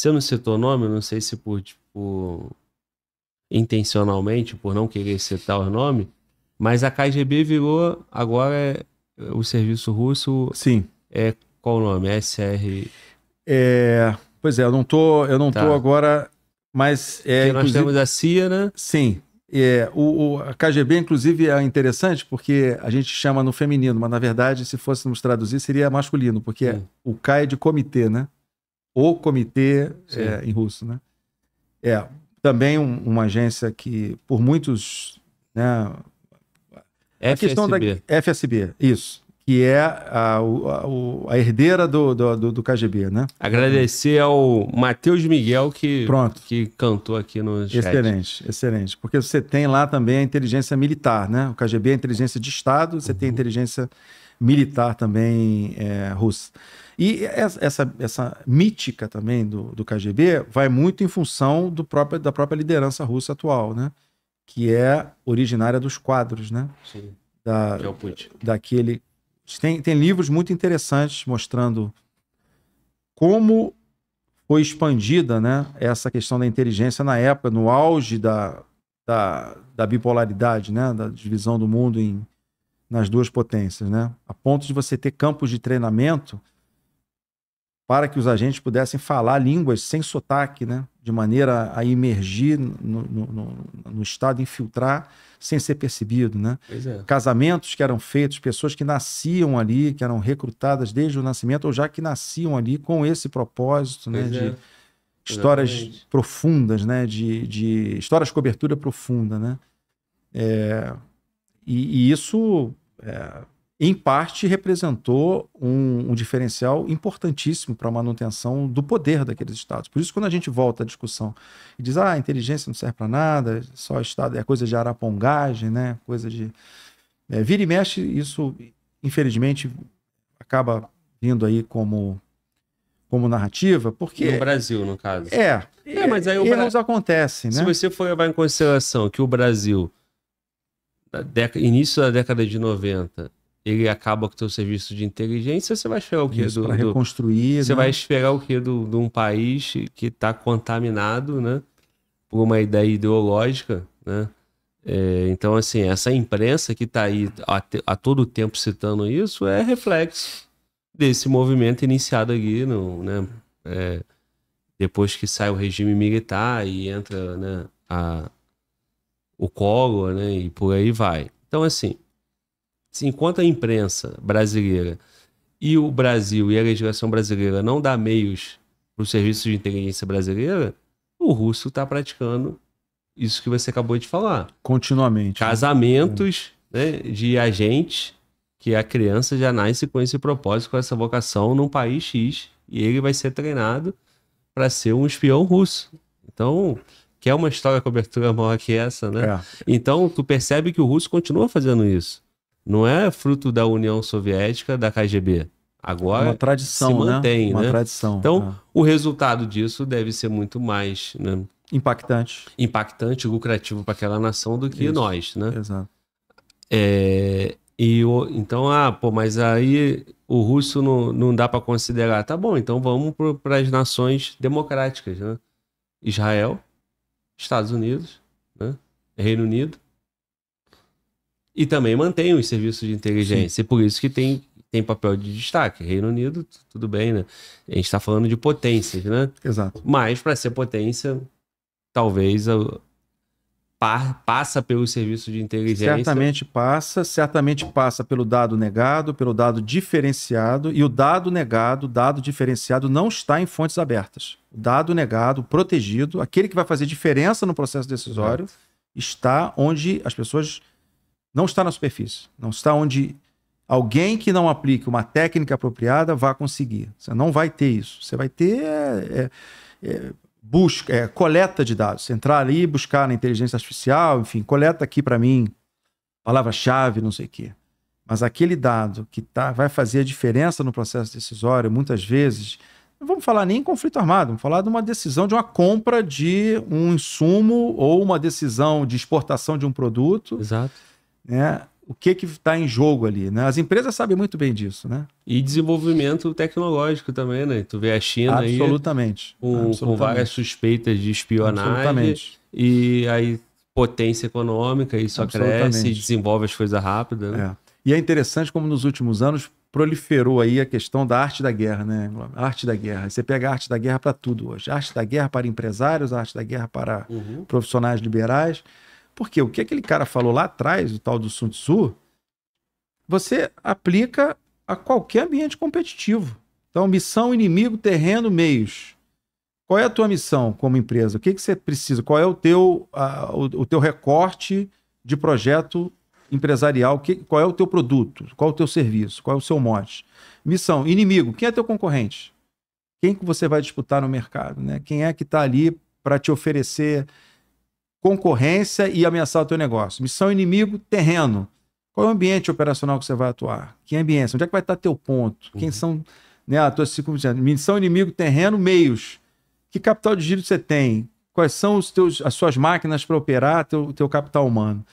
Se eu não citou o nome, eu não sei se por, tipo, intencionalmente, por não querer citar o nome, mas a KGB virou agora é, o serviço russo. Sim. É qual o nome? SR. É, pois é, eu não tô, eu não tá. tô agora, mas é, Porque nós temos a CIA, né? Sim. É, o, o, a KGB, inclusive, é interessante porque a gente chama no feminino, mas na verdade, se fôssemos traduzir, seria masculino, porque é, o K é de comitê, né? o comitê é, em russo, né? É também um, uma agência que por muitos, né? FSB. A questão da FSB, isso, que é a, a, a herdeira do, do, do, KGB, né? Agradecer ao Matheus Miguel que Pronto. que cantou aqui no chat. Excelente, excelente, porque você tem lá também a inteligência militar, né? O KGB é a inteligência de Estado, você uhum. tem a inteligência militar também é, russa. E essa, essa mítica também do, do KGB vai muito em função do próprio, da própria liderança russa atual, né? Que é originária dos quadros, né? Sim. Da, que é o Putin. Daquele. Tem, tem livros muito interessantes mostrando como foi expandida né, essa questão da inteligência na época, no auge da, da, da bipolaridade, né? Da divisão do mundo em nas duas potências, né? A ponto de você ter campos de treinamento para que os agentes pudessem falar línguas sem sotaque, né? De maneira a imergir no, no, no estado, infiltrar sem ser percebido, né? É. Casamentos que eram feitos, pessoas que nasciam ali, que eram recrutadas desde o nascimento ou já que nasciam ali com esse propósito, né? pois né? É. De histórias Exatamente. profundas, né? De, de histórias cobertura profunda, né? É, e, e, isso é, em parte, representou um, um diferencial importantíssimo para a manutenção do poder daqueles estados. Por isso, quando a gente volta à discussão e diz, ah, a inteligência não serve para nada, só Estado é coisa de arapongagem, né? coisa de. É, vira e mexe, isso, infelizmente, acaba vindo aí como como narrativa, porque... No Brasil, no caso. É. É, mas aí o Brasil... acontece, né? Se você for levar em consideração que o Brasil década, início da década de 90, ele acaba com o seu serviço de inteligência, você vai esperar o quê? do, reconstruir. Você né? vai esperar o quê do, de um país que está contaminado, né? Por uma ideia ideológica, né? É, então, assim, essa imprensa que está aí a, a, todo tempo citando isso é reflexo desse movimento iniciado aqui, no, né? É, depois que sai o regime militar e entra né, a, o Collor, né? E por aí vai. Então, assim, se enquanto a imprensa brasileira e o Brasil e a legislação brasileira não dá meios para o serviço de inteligência brasileira, o russo está praticando isso que você acabou de falar. Continuamente. Né? Casamentos né? de agentes, que a criança já nasce com esse propósito, com essa vocação num país X, e ele vai ser treinado para ser um espião russo. Então, que é uma história cobertura maior que essa, né? É. Então, tu percebe que o russo continua fazendo isso. Não é fruto da União Soviética, da KGB. Agora uma tradição, se né? mantém, né? Uma né? tradição. Então, é. o resultado disso deve ser muito mais né? impactante, impactante, lucrativo para aquela nação do que isso. nós, né? Exato. É, e então, ah, pô, mas aí o russo não, não dá para considerar. Tá bom, então vamos para as nações democráticas, né? Israel, Estados Unidos, né? Reino Unido. E também mantém os serviços de inteligência. E por isso que tem, tem papel de destaque. Reino Unido, tudo bem, né? A gente está falando de potências, né? Exato. Mas para ser potência, talvez pa passa pelo serviço de inteligência. Certamente passa, certamente passa pelo dado negado, pelo dado diferenciado, e o dado negado, dado diferenciado, não está em fontes abertas. O dado negado, protegido, aquele que vai fazer diferença no processo decisório, Exato. está onde as pessoas. Não está na superfície, não está onde alguém que não aplique uma técnica apropriada vai conseguir. Você não vai ter isso. Você vai ter é, é, é busca, é, coleta de dados. Você entrar ali, buscar na inteligência artificial, enfim, coleta aqui para mim palavra-chave, não sei o quê. Mas aquele dado que tá, vai fazer a diferença no processo decisório, muitas vezes, não vamos falar nem em conflito armado, vamos falar de uma decisão de uma compra de um insumo ou uma decisão de exportação de um produto. Exato. Né? o que que está em jogo ali, né? As empresas sabem muito bem disso, né? E desenvolvimento tecnológico também, né? Tu vê a China absolutamente, aí, com, absolutamente. com várias suspeitas de espionagem absolutamente. e aí potência econômica e só cresce, desenvolve as coisas rápido. Né? É. E é interessante como nos últimos anos proliferou aí a questão da arte da guerra, né? A arte da guerra. Você pega a arte da guerra para tudo hoje. A arte da guerra para empresários, a arte da guerra para uhum. profissionais liberais. Porque o que aquele cara falou lá atrás, o tal do Sun Tzu, você aplica a qualquer ambiente competitivo. Então, missão, inimigo, terreno, meios. Qual é a tua missão como empresa? O que, que você precisa? Qual é o teu, a, o, o, teu recorte de projeto empresarial? Que, qual é o teu produto? Qual é o teu serviço? Qual é o seu mote? Missão, inimigo, quem é teu concorrente? Quem que você vai disputar no mercado? Né? Quem é que está ali para te oferecer concorrência e ameaçar o teu negócio. Missão inimigo, terreno. Qual é o ambiente operacional que você vai atuar? Que ambiente? Onde é que vai estar teu ponto? Uhum. Quem são né, as tuas circunstâncias? Missão inimigo, terreno, meios. Que capital de giro você tem? Quais são os teus, as suas máquinas para operar teu, teu capital humano?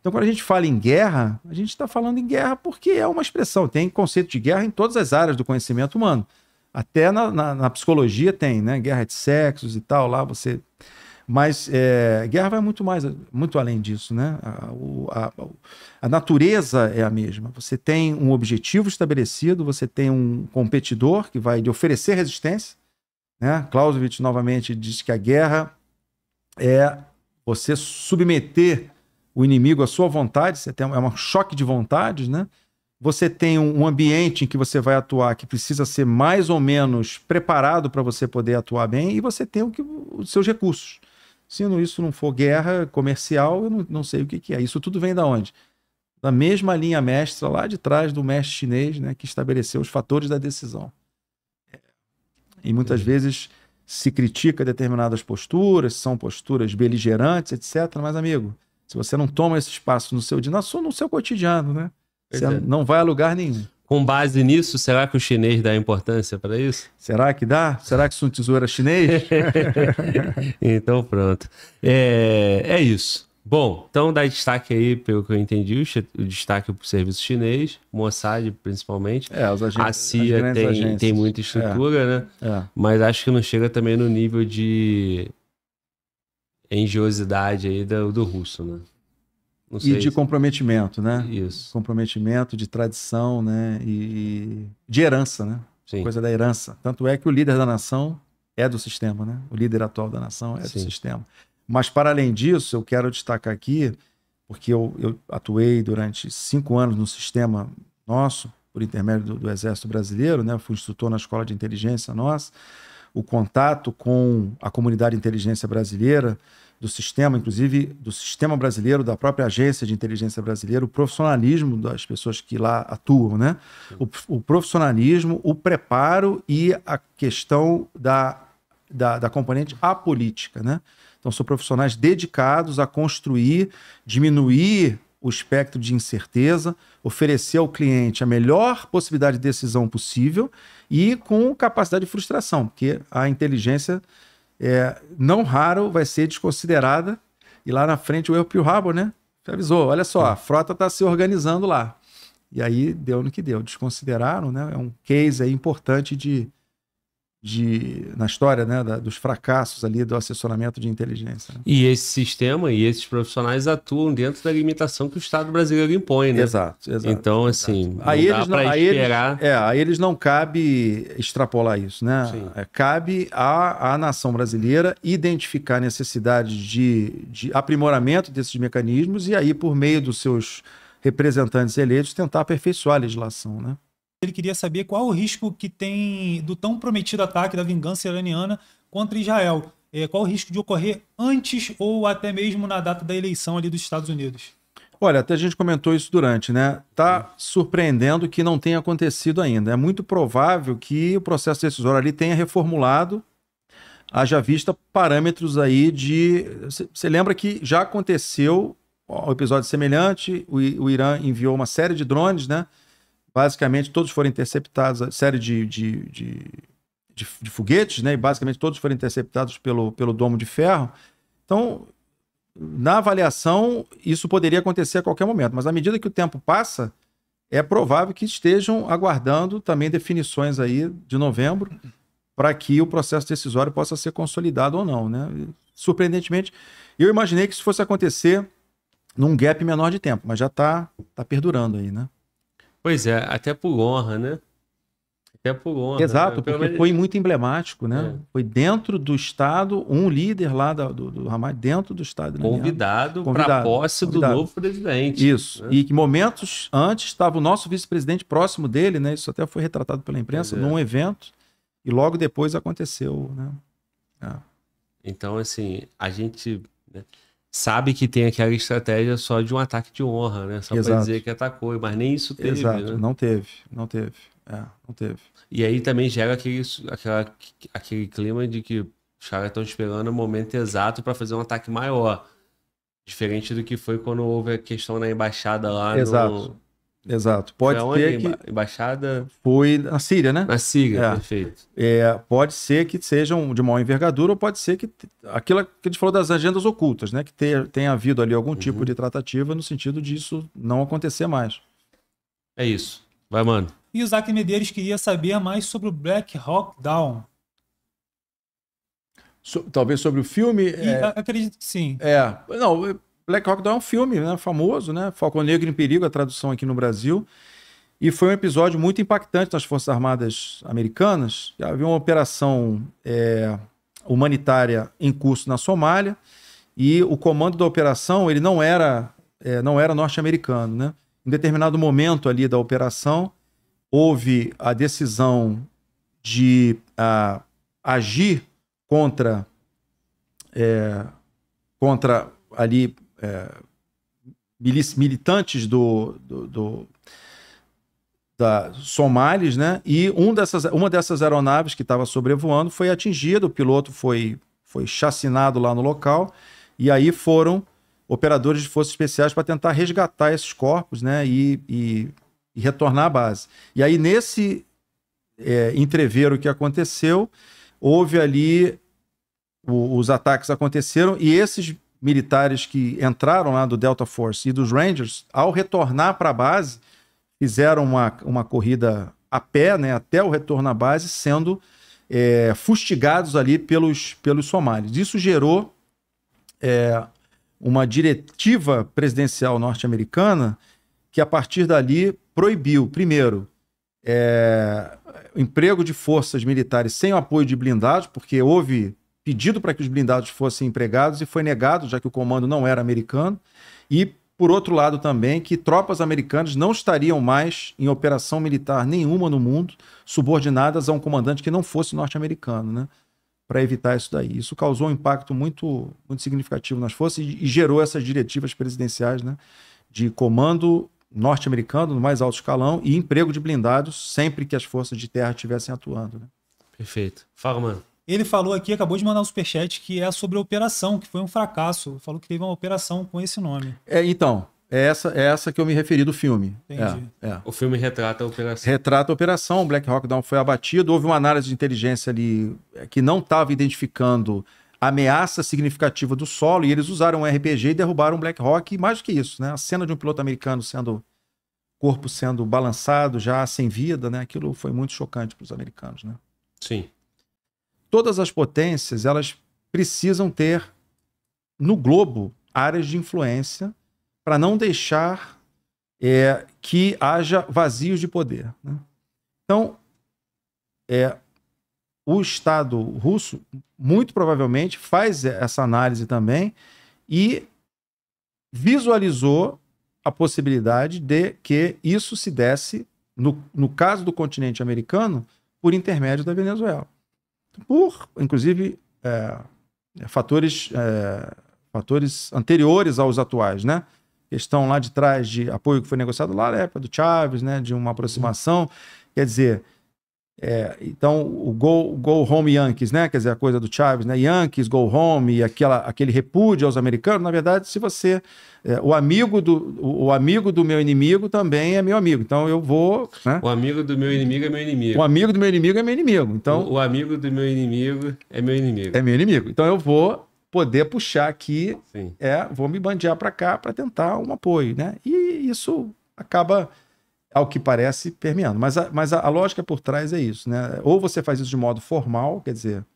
Então, quando a gente fala em guerra, a gente está falando em guerra porque é uma expressão. Tem conceito de guerra em todas as áreas do conhecimento humano. Até na, na, na psicologia tem, né? Guerra de sexos e tal, lá você mas é, guerra vai muito mais, muito além disso, né? A, a, a, natureza é a mesma. Você tem um objetivo estabelecido, você tem um competidor que vai lhe oferecer resistência. Né? Clausewitz novamente diz que a guerra é você submeter o inimigo à sua vontade, você tem, é um choque de vontades, né? Você tem um ambiente em que você vai atuar que precisa ser mais ou menos preparado para você poder atuar bem e você tem o que, os seus recursos. Se não, isso não for guerra comercial, eu não, não sei o que, que é. Isso tudo vem da onde? Da mesma linha mestra lá de trás do mestre chinês, né, que estabeleceu os fatores da decisão. É. E muitas uhum. vezes se critica determinadas posturas, são posturas beligerantes, etc. Mas, amigo, se você não toma esse espaço no seu dia, no seu, no seu cotidiano, né? Você é. não vai a lugar nenhum. Com base nisso, será que o chinês dá importância para isso? Será que dá? Será que são tesouras chinês? então pronto. É, é isso. Bom, então dá destaque aí, pelo que eu entendi, o destaque para o serviço chinês, Mossad principalmente. É, os agentes, a CIA tem, agências. tem muita é, estrutura, é, né? É. Mas acho que não chega também no nível de engiosidade aí do, do russo, né? Não sei e de comprometimento, né? Isso. Comprometimento, de tradição, né? E de herança, né? Sim. Coisa da herança. Tanto é que o líder da nação é do sistema, né? O líder atual da nação é do sistema. Mas, para além disso, eu quero destacar aqui, porque eu, eu atuei durante cinco anos no sistema nosso, por intermédio do, do Exército Brasileiro, né? Eu fui instrutor na escola de inteligência nossa o contato com a comunidade de inteligência brasileira, do sistema, inclusive do sistema brasileiro, da própria agência de inteligência brasileira, o profissionalismo das pessoas que lá atuam, né? O, o profissionalismo, o preparo e a questão da, da, da componente apolítica, né? Então, são profissionais dedicados a construir, diminuir o espectro de incerteza, oferecer ao cliente a melhor possibilidade de decisão possível e com capacidade de frustração, porque a inteligência é, não raro vai ser desconsiderada e lá na frente o erro Pio Rabo né? Avisou, olha só, a frota está se organizando lá. E aí deu no que deu, desconsideraram, né? É um case aí importante de, de, na história né, da, dos fracassos ali do assessoramento de inteligência. Né? E esse sistema e esses profissionais atuam dentro da limitação que o Estado brasileiro impõe, né? Exato, exato. Então, assim, exato. aí eles não, esperar... Eles, é, a eles não cabe extrapolar isso, né? Sim. É, cabe à, a nação brasileira identificar necessidades de, de aprimoramento desses mecanismos e aí, por meio dos seus representantes eleitos, tentar aperfeiçoar a legislação, né? Ele queria saber qual o risco que tem do tão prometido ataque da vingança iraniana contra Israel. É, qual o risco de ocorrer antes ou até mesmo na data da eleição ali dos Estados Unidos? Olha, até a gente comentou isso durante, né? Tá surpreendendo que não tenha acontecido ainda. É muito provável que o processo decisório ali tenha reformulado, haja vista parâmetros aí de. Você lembra que já aconteceu um episódio semelhante, o, o Irã enviou uma série de drones, né? Basicamente, todos foram interceptados, série de, de, de, de, de foguetes, né? E basicamente todos foram interceptados pelo, pelo domo de ferro. Então, na avaliação, isso poderia acontecer a qualquer momento, mas à medida que o tempo passa, é provável que estejam aguardando também definições aí de novembro para que o processo decisório possa ser consolidado ou não, né? Surpreendentemente, eu imaginei que isso fosse acontecer num gap menor de tempo, mas já está tá perdurando aí, né? Pois é, até por honra, né? Até por honra. Exato, né? porque menos... foi muito emblemático, né? É. Foi dentro do Estado, um líder lá do, do, do Ramalho, dentro do Estado. Convidado para a posse convidado. do novo presidente. Isso. Né? E que momentos antes estava o nosso vice-presidente próximo dele, né? Isso até foi retratado pela imprensa, é. num evento, e logo depois aconteceu, né? É. Então, assim, a gente. Né? sabe que tem aquela estratégia só de um ataque de honra, né? Só para dizer que atacou, mas nem isso teve. Exato, né? não teve, não teve. É, não teve. E aí também gera aquele, aquela, aquele clima de que os caras estão esperando o momento exato para fazer um ataque maior. Diferente do que foi quando houve a questão na embaixada lá Exato. No... Exato. Pode foi ter que... Embaixada... Foi na Síria, né? Na Síria, é. perfeito. É, pode ser que sejam de maior envergadura ou pode ser que... Aquilo que a gente falou das agendas ocultas, né? Que tenha, tenha havido ali algum tipo uhum. tipo de tratativa no sentido disso não acontecer mais. É isso. Vai, mano. E o Isaac Medeiros queria saber mais sobre o Black Hawk Down. So, talvez sobre o filme... E, é... Acredito que sim. É. Não, eu Black Hawk Down é um filme né, famoso, né? Falcão Negro em Perigo, a tradução aqui no Brasil. E foi um episódio muito impactante nas Forças Armadas Americanas. Havia uma operação é, humanitária em curso na Somália e o comando da operação ele não era, é, não era norte-americano. Né? Em determinado momento ali da operação, houve a decisão de a, agir contra, é, contra ali é, militantes do, do, do da Somalis, né? E um dessas, uma dessas aeronaves que estava sobrevoando foi atingida, o piloto foi, foi chacinado lá no local, e aí foram operadores de forças especiais para tentar resgatar esses corpos, né? E, e, e, retornar à base. E aí, nesse é, o que aconteceu, houve ali. O, os ataques aconteceram e esses militares que entraram lá do Delta Force e dos Rangers, ao retornar para a base, fizeram uma, uma corrida a pé, né, até o retorno à base, sendo é, fustigados ali pelos, pelos somalis. Isso gerou é, uma diretiva presidencial norte-americana que, a partir dali, proibiu, primeiro, é, emprego de forças militares sem o apoio de blindados, porque houve pedido para que os blindados fossem empregados e foi negado, já que o comando não era americano. E, por outro lado, também que tropas americanas não estariam mais em operação militar nenhuma no mundo subordinadas a um comandante que não fosse norte-americano, né? Para evitar isso daí. Isso causou um impacto muito, muito significativo nas forças e, gerou essas diretivas presidenciais, né? De comando norte-americano no mais alto escalão e emprego de blindados sempre que as forças de terra estivessem atuando. Né? Perfeito. Fala, mano. Ele falou aqui, acabou de mandar um superchat, que é sobre a operação, que foi um fracasso. Falou que teve uma operação com esse nome. É, então, é essa, é essa que eu me referi do filme. É, Entendi. É, é. O filme retrata a operação. Retrata a operação, o Black Hawk Down foi abatido, houve uma análise de inteligência ali é, que não estava identificando ameaça significativa do solo, e eles usaram um RPG e derrubaram o Black Hawk, e mais do que isso, né? A cena de um piloto americano sendo corpo sendo balançado, já sem vida, né? Aquilo foi muito chocante para os americanos, né? Sim todas as potências elas precisam ter no globo áreas de influência para não deixar é, que haja vazios de poder. Né? Então, é, o Estado russo, muito provavelmente, faz essa análise também e visualizou a possibilidade de que isso se desse, no, no caso do continente americano, por intermédio da Venezuela por, inclusive, é, é, fatores, é, fatores anteriores aos atuais, né? Questão lá de trás de apoio que foi negociado lá na época do Chaves, né? De uma aproximação. Quer dizer, é, então, o go, go Home Yankees, né? Quer dizer, a coisa do Chaves, né? Yankees, Go Home, aquela, aquele repúdio aos americanos. Na verdade, se você. É, o, amigo do, o, amigo do meu inimigo também é meu amigo. Então eu vou. Né? O amigo do meu inimigo é meu inimigo. O amigo do meu inimigo é meu inimigo. Então, o, o amigo do meu inimigo é meu inimigo. É meu inimigo. Então eu vou poder puxar aqui, é, vou me bandear para cá para tentar um apoio, né? E isso acaba ao que parece, permeando. Mas, a, mas a, a, lógica por trás é isso, né? Ou você faz isso de modo formal, quer dizer,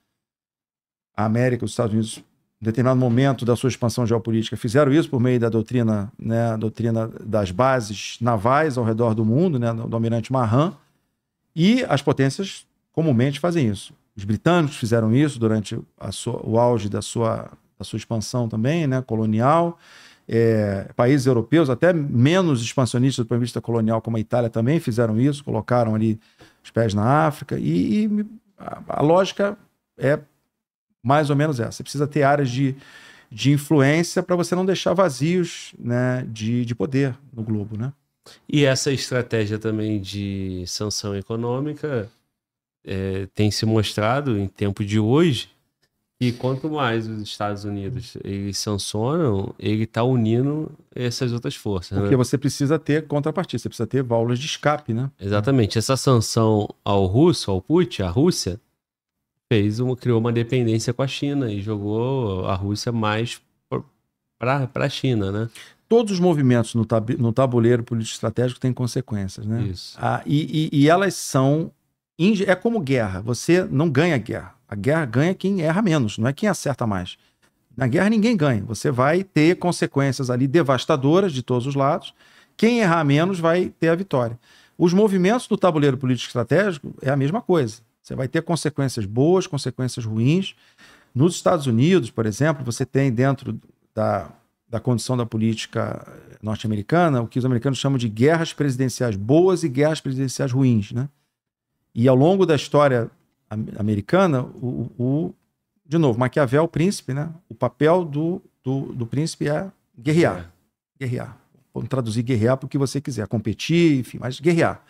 a América, os Estados Unidos, em determinado momento da sua expansão geopolítica, fizeram isso por meio da doutrina, né, doutrina das bases navais ao redor do mundo, né, do, almirante Marran, e as potências comumente fazem isso. Os britânicos fizeram isso durante sua, o auge da sua, da sua expansão também, né, colonial. É, países europeus, até menos expansionistas do ponto de vista colonial, como a Itália, também fizeram isso, colocaram ali os pés na África, e, e a, a, lógica é mais ou menos essa. Você precisa ter áreas de, de influência para você não deixar vazios né, de, de poder no globo. Né? E essa estratégia também de sanção econômica é, tem se mostrado em tempo de hoje e quanto mais os Estados Unidos eles sancionam, ele está unindo essas outras forças. Porque né? você precisa ter contrapartida, você precisa ter válvulas de escape, né? Exatamente. Essa sanção ao russo, ao Putin, à Rússia, fez uma, criou uma dependência com a China e jogou a Rússia mais para a China, né? Todos os movimentos no, tab, no tabuleiro político estratégico têm consequências, né? Isso. Ah, e, e, e elas são. É como guerra. Você não ganha guerra a guerra ganha quem erra menos, não é quem acerta mais. Na guerra ninguém ganha. Você vai ter consequências ali devastadoras de todos os lados. Quem errar menos vai ter a vitória. Os movimentos do tabuleiro político estratégico é a mesma coisa. Você vai ter consequências boas, consequências ruins. Nos Estados Unidos, por exemplo, você tem dentro da, da condição da política norte-americana o que os americanos chamam de guerras presidenciais boas e guerras presidenciais ruins, né? E ao longo da história americana, o, o de novo, Maquiavel, o príncipe, né? O papel do, do, do príncipe é guerrear. É. Guerrear. Vamos traduzir guerrear porque que você quiser, competir, enfim, mas guerrear.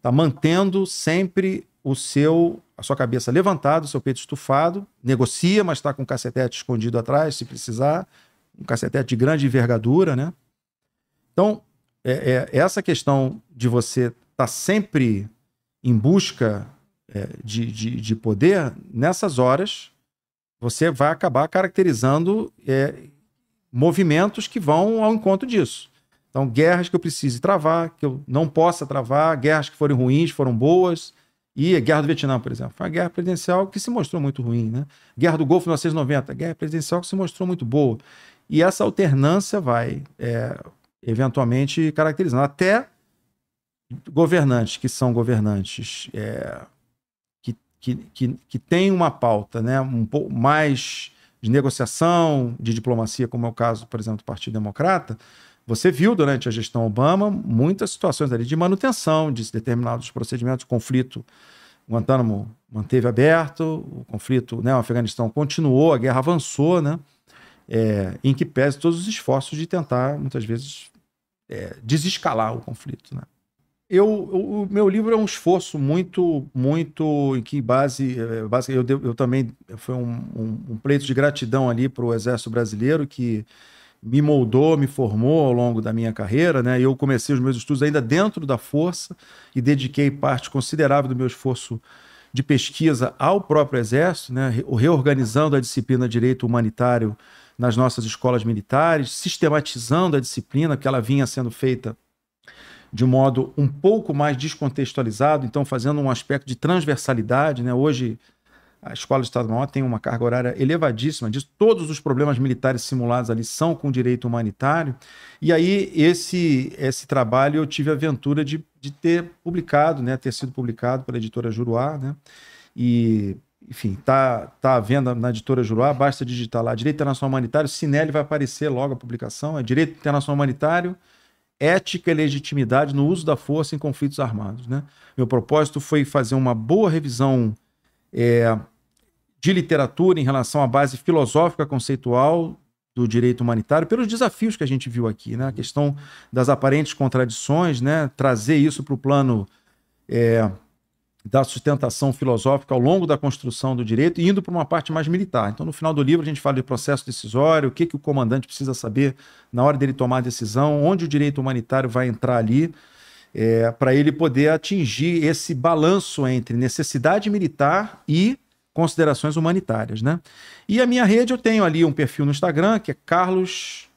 Tá mantendo sempre o seu, a sua cabeça levantada, o seu peito estufado, negocia, mas está com o cacetete escondido atrás, se precisar, um cacetete de grande envergadura, né? Então, é, é essa questão de você estar tá sempre em busca é, de, de, de poder, nessas horas você vai acabar caracterizando é, movimentos que vão ao encontro disso. Então, guerras que eu precise travar, que eu não possa travar, guerras que foram ruins, foram boas. E a Guerra do Vietnã, por exemplo, foi uma guerra presidencial que se mostrou muito ruim. Né? Guerra do Golfo, 1990, guerra presidencial que se mostrou muito boa. E essa alternância vai, é, eventualmente, caracterizando. Até governantes que são governantes é, que, que, que tem uma pauta né, um pouco mais de negociação, de diplomacia, como é o caso, por exemplo, do Partido Democrata, você viu durante a gestão Obama muitas situações ali de manutenção de determinados procedimentos, conflito. Guantánamo manteve aberto, o conflito, né, o Afeganistão continuou, a guerra avançou, né, é, em que pese todos os esforços de tentar, muitas vezes, é, desescalar o conflito. Né eu, o meu livro é um esforço muito, muito em que base, eh, base eu, eu também foi um, um, um pleito de gratidão ali para o Exército Brasileiro que me moldou, me formou ao longo da minha carreira, né? Eu comecei os meus estudos ainda dentro da força e dediquei parte considerável do meu esforço de pesquisa ao próprio Exército, né? reorganizando a disciplina Direito Humanitário nas nossas escolas militares, sistematizando a disciplina que ela vinha sendo feita de um modo um pouco mais descontextualizado, então fazendo um aspecto de transversalidade. Né? Hoje, a Escola Estado-Maior tem uma carga horária elevadíssima disso. Todos os problemas militares simulados ali são com direito humanitário. E aí, esse, esse trabalho eu tive a aventura de, de ter publicado, né? ter sido publicado pela editora Juruá. Né? E, enfim, está tá à venda na editora Juruá. Basta digitar lá Direito Internacional Humanitário. Sinelli vai aparecer logo a publicação. É Direito Internacional Humanitário ética e legitimidade no uso da força em conflitos armados. Né? Meu propósito foi fazer uma boa revisão é, de literatura em relação à base filosófica conceitual do direito humanitário, pelos desafios que a gente viu aqui, né? a questão das aparentes contradições, né? trazer isso para o plano é, da sustentação filosófica ao longo da construção do direito e indo para uma parte mais militar. Então, no final do livro, a gente fala de processo decisório, o que, que o comandante precisa saber na hora dele tomar a decisão, onde o direito humanitário vai entrar ali, é, para ele poder atingir esse balanço entre necessidade militar e considerações humanitárias. Né? E a minha rede, eu tenho ali um perfil no Instagram, que é Carlos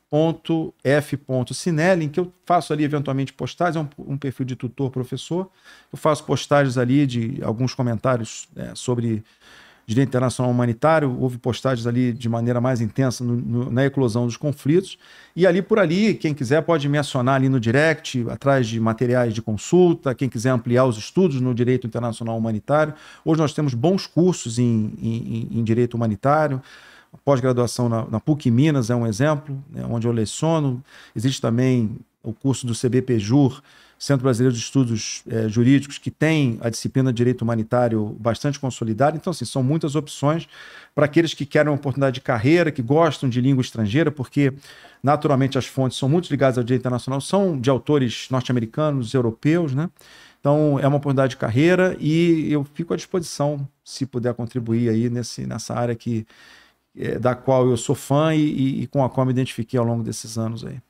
f.cinelli, em que eu faço ali eventualmente postagens, é um, um, perfil de tutor professor. Eu faço postagens ali de alguns comentários é, sobre direito internacional humanitário, houve postagens ali de maneira mais intensa no, no, na eclosão dos conflitos. E ali por ali, quem quiser pode me acionar ali no direct, atrás de materiais de consulta, quem quiser ampliar os estudos no direito internacional humanitário. Hoje nós temos bons cursos em, em, em direito humanitário pós-graduação na, na, PUC Minas é um exemplo, né, onde eu leciono. Existe também o curso do CBPJUR, Centro Brasileiro de Estudos é, Jurídicos, que tem a disciplina de Direito Humanitário bastante consolidada. Então, assim, são muitas opções para aqueles que querem uma oportunidade de carreira, que gostam de língua estrangeira, porque, naturalmente, as fontes são muito ligadas ao direito internacional, são de autores norte-americanos, europeus, né? Então, é uma oportunidade de carreira e eu fico à disposição, se puder contribuir aí nesse, nessa área que, eh, da qual eu sou fã e, e com a qual me identifiquei ao longo desses anos aí.